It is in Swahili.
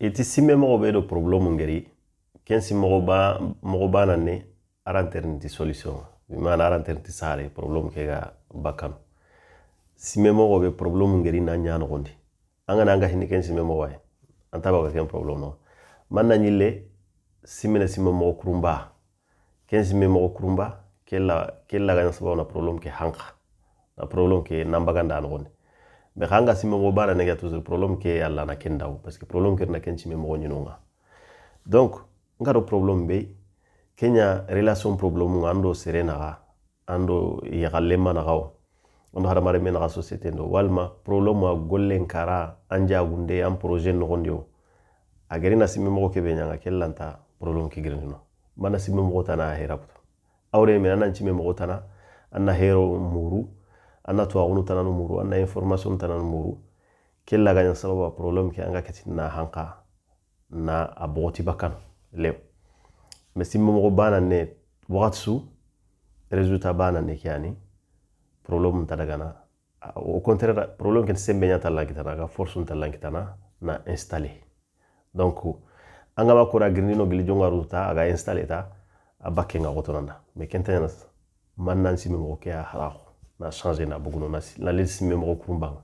iti simmemɔgɔ be do problemu ngeri kensi mogo bana ne aranterniti solution bimana aranterniti sare problemu ke ga bakkanu simmemɔgɔ be problemu ngeri na ɲa nogondi an gana an ga hini ken simmemɔgɔ ye an taba ka ken problemu nogo man na ɲille simmene simmemɔgɔ kurunba ken simmemɔgɔ kurunba ke lagaɲa sababu na problemu ke hanka na problemu ke nambaganda nogondi mais xa nga simemoxo bana nega toujours problème ke yalla na ken daw parce que problème ke na ken simemoxo ñinonga donc nga do problème be kenya relation problème nga ando serena naxa ando yaxalenma naxa wo ando mare naxa société ndo walma problème wa gollen kara an jagunde an projet noxondi wo a gerina simemoxo ke be ñanga ken lanta problème ke girinino mana simemoxo tana hera kutu awre mena nan cimemoxo tana an hero muru anna tuwagunu tanani muru anna information tanani muru kella ganyan sababa problem ke anga kati na hanka na a bogoti bakano lew mais simma mogo bana su résultat bana ne kiyani problem nta dagana au contraire problem kenti sembe ñata lankitana aga force nta lankitana na installé donc anga ma kora girnino gili jongaru ta aga installé ta a bakke nga gotonanda mais kenta ñana man ke a harako na change na bugu na nalesi memɔgɔ kun ban